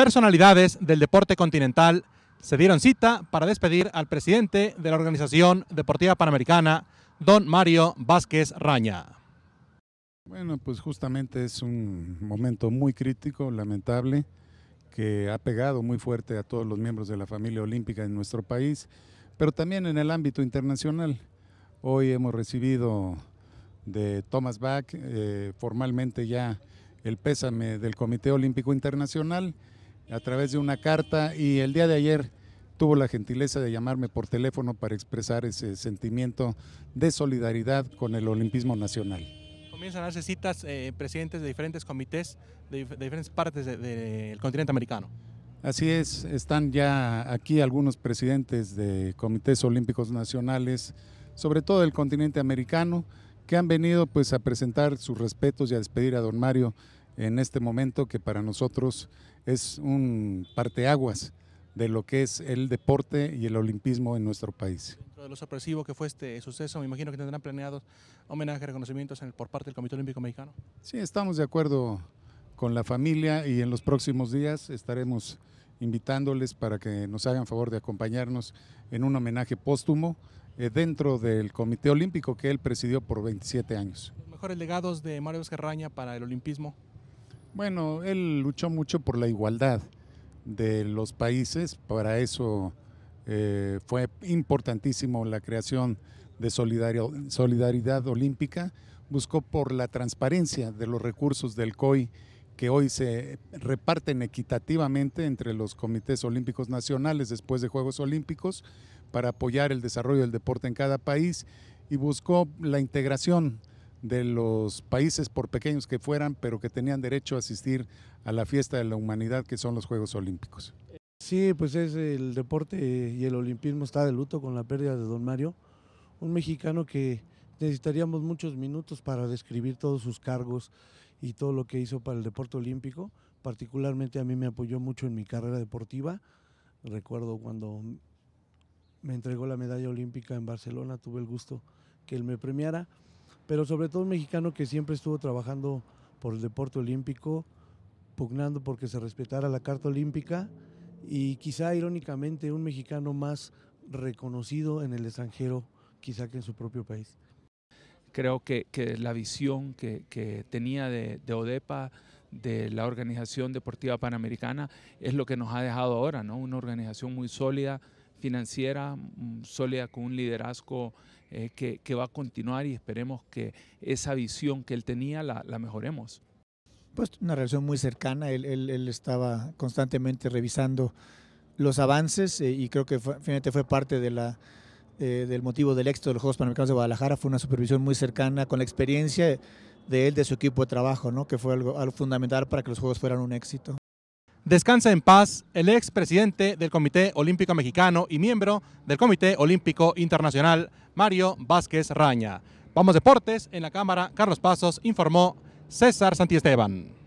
personalidades del deporte continental se dieron cita para despedir al presidente de la Organización Deportiva Panamericana, don Mario Vázquez Raña. Bueno, pues justamente es un momento muy crítico, lamentable, que ha pegado muy fuerte a todos los miembros de la familia olímpica en nuestro país, pero también en el ámbito internacional. Hoy hemos recibido de Thomas Bach eh, formalmente ya el pésame del Comité Olímpico Internacional a través de una carta y el día de ayer tuvo la gentileza de llamarme por teléfono para expresar ese sentimiento de solidaridad con el Olimpismo Nacional. Comienzan a hacer citas eh, presidentes de diferentes comités de, diferentes partes del continente americano. Así es, están ya aquí algunos presidentes de comités olímpicos nacionales, sobre todo del continente americano, que han venido pues a presentar sus respetos y a despedir a don Mario en este momento que para nosotros es un parteaguas de lo que es el deporte y el olimpismo en nuestro país. Dentro de lo sorpresivo que fue este suceso, me imagino que tendrán planeados homenajes, reconocimientos en el, por parte del Comité Olímpico Mexicano. Sí, estamos de acuerdo con la familia y en los próximos días estaremos invitándoles para que nos hagan favor de acompañarnos en un homenaje póstumo eh, dentro del Comité Olímpico que él presidió por 27 años. Los mejores legados de Mario Escarraña para el olimpismo. Bueno, él luchó mucho por la igualdad de los países, para eso eh, fue importantísimo la creación de Solidaridad Olímpica, buscó por la transparencia de los recursos del COI que hoy se reparten equitativamente entre los comités olímpicos nacionales después de Juegos Olímpicos para apoyar el desarrollo del deporte en cada país y buscó la integración de los países, por pequeños que fueran, pero que tenían derecho a asistir a la fiesta de la humanidad, que son los Juegos Olímpicos. Sí, pues es el deporte eh, y el olimpismo está de luto con la pérdida de don Mario, un mexicano que necesitaríamos muchos minutos para describir todos sus cargos y todo lo que hizo para el deporte olímpico. Particularmente a mí me apoyó mucho en mi carrera deportiva. Recuerdo cuando me entregó la medalla olímpica en Barcelona, tuve el gusto que él me premiara pero sobre todo un mexicano que siempre estuvo trabajando por el deporte olímpico, pugnando porque se respetara la Carta Olímpica y quizá irónicamente un mexicano más reconocido en el extranjero quizá que en su propio país. Creo que, que la visión que, que tenía de, ODEPA, de la Organización Deportiva Panamericana, es lo que nos ha dejado ahora, ¿no? Una organización muy sólida, financiera mm, sólida, con un liderazgo eh, que, va a continuar y esperemos que esa visión que él tenía la, mejoremos. Pues una relación muy cercana, él, estaba constantemente revisando los avances eh, y creo que finalmente fue parte de la, eh, del motivo del éxito de los Juegos Panamericanos de Guadalajara, fue una supervisión muy cercana con la experiencia de él, de su equipo de trabajo, ¿no? que fue algo fundamental para que los Juegos fueran un éxito. Descansa en paz el ex presidente del Comité Olímpico Mexicano y miembro del Comité Olímpico Internacional, Mario Vázquez Raña. Vamos Deportes, en la cámara, Carlos Pasos informó César Santiesteban.